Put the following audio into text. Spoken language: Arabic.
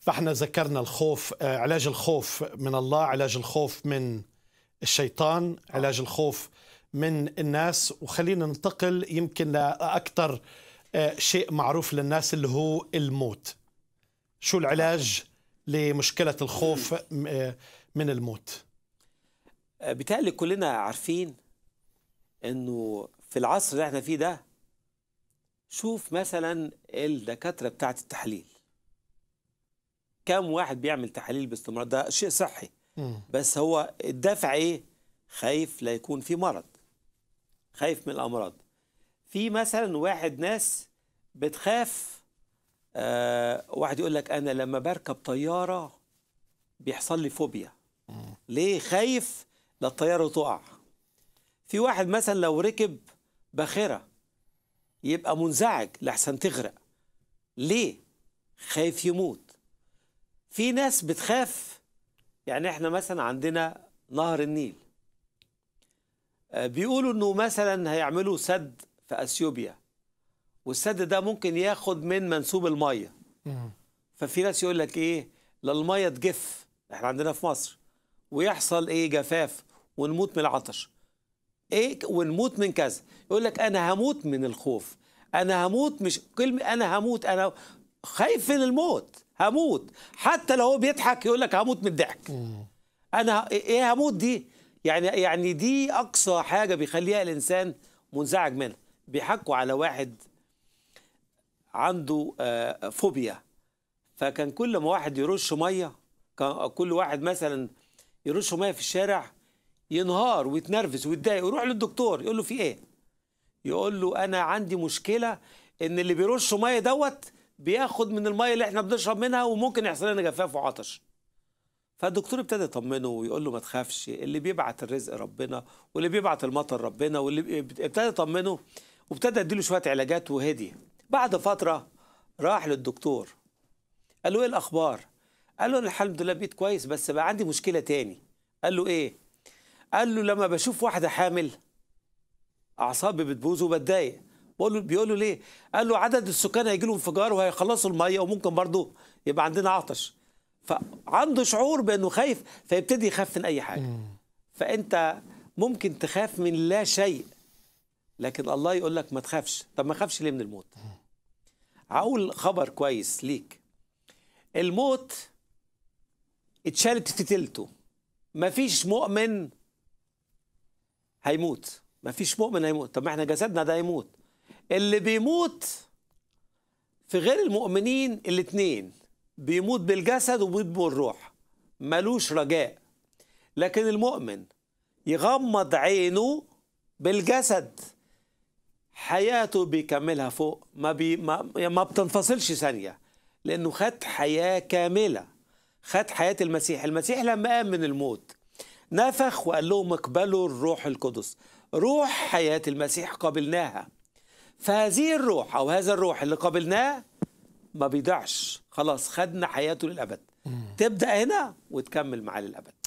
فاحنا ذكرنا الخوف آه، علاج الخوف من الله علاج الخوف من الشيطان علاج الخوف من الناس وخلينا ننتقل يمكن لأكثر آه، شيء معروف للناس اللي هو الموت شو العلاج لمشكلة الخوف آه، من الموت بتالي كلنا عارفين انه في العصر اللي احنا فيه ده شوف مثلا الدكاتره بتاعه التحليل كام واحد بيعمل تحاليل باستمرار ده شيء صحي بس هو الدافع ايه خايف لا يكون في مرض خايف من الامراض في مثلا واحد ناس بتخاف آه واحد يقول لك انا لما بركب طياره بيحصل لي فوبيا ليه خايف لا الطياره تقع في واحد مثلا لو ركب باخره يبقى منزعج لحسن تغرق ليه خايف يموت في ناس بتخاف يعني احنا مثلا عندنا نهر النيل آه، بيقولوا انه مثلا هيعملوا سد في اثيوبيا والسد ده ممكن ياخد من منسوب الميه ففي ناس يقول لك ايه للميه تجف احنا عندنا في مصر ويحصل ايه جفاف ونموت من العطش ايه ونموت من كذا يقول لك انا هموت من الخوف انا هموت مش كلمه انا هموت انا خايف من الموت هموت حتى لو هو بيضحك يقول لك هموت من الضحك انا ايه هموت دي يعني يعني دي اقصى حاجه بيخليها الانسان منزعج منها بيحكوا على واحد عنده آه، فوبيا فكان كل ما واحد يرش ميه كان كل واحد مثلا يرش ميه في الشارع ينهار ويتنرفز ويتضايق ويروح للدكتور يقول له في ايه يقول له انا عندي مشكله ان اللي بيرش ميه دوت بياخد من الميه اللي احنا بنشرب منها وممكن يحصل لنا جفاف وعطش فالدكتور ابتدى يطمنه ويقول له ما تخافش اللي بيبعت الرزق ربنا واللي بيبعت المطر ربنا واللي ابتدى يطمنه وابتدى يديله شويه علاجات وهدي بعد فتره راح للدكتور قال له ايه الاخبار قال له انا الحمد لله بقيت كويس بس بقى عندي مشكله تاني قال له ايه قال له لما بشوف واحده حامل اعصابي بتبوظ وبتضايق بقول له بيقول له ليه؟ قال له عدد السكان هيجي لهم انفجار وهيخلصوا الميه وممكن برضه يبقى عندنا عطش. فعنده شعور بانه خايف فيبتدي يخاف من اي حاجه. فانت ممكن تخاف من لا شيء لكن الله يقول لك ما تخافش، طب ما اخافش ليه من الموت؟ هقول خبر كويس ليك. الموت اتشالت فتلته. مفيش مؤمن هيموت مفيش مؤمن هيموت طب ما احنا جسدنا ده هيموت اللي بيموت في غير المؤمنين الاثنين بيموت بالجسد وبيموت بالروح ملوش رجاء لكن المؤمن يغمض عينه بالجسد حياته بيكملها فوق ما, بي ما, ما بتنفصلش ثانية لأنه خد حياة كاملة خد حياة المسيح المسيح لما قام من الموت نفخ وقال لهم اقبلوا الروح القدس روح حياة المسيح قبلناها فهذه الروح أو هذا الروح اللي قابلناه ما بيضيعش خلاص خدنا حياته للأبد تبدأ هنا وتكمل معاه للأبد